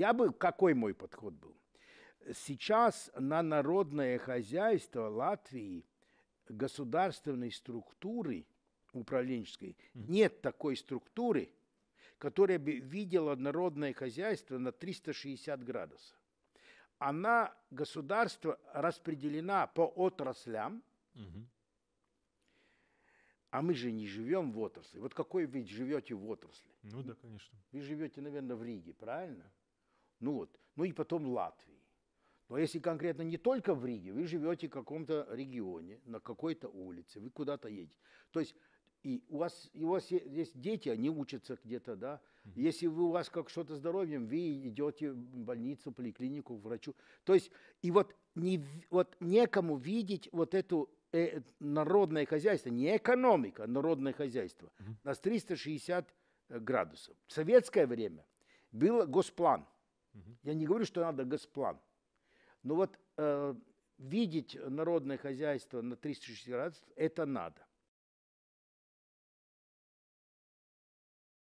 Я бы, какой мой подход был? Сейчас на народное хозяйство Латвии государственной структуры управленческой нет такой структуры, которая бы видела народное хозяйство на 360 градусов. Она, государство, распределена по отраслям, А мы же не живем в отрасли. Вот какой вы живете в отрасли? Ну да, конечно. Вы живете, наверное, в Риге, правильно? Ну вот, ну и потом Латвии. Но если конкретно не только в Риге, вы живете в каком-то регионе, на какой-то улице, вы куда-то едете. То есть и у вас, и у вас есть дети, они учатся где-то, да. Если вы, у вас как что-то здоровьем, вы идете в больницу, поликлинику, к врачу. То есть и вот, не, вот некому видеть вот эту э, народное хозяйство, не экономика, а народное хозяйство. У нас 360 э, градусов. В советское время был госплан – Угу. Я не говорю, что надо госплан. Но вот э, видеть народное хозяйство на 360 градусов, это надо.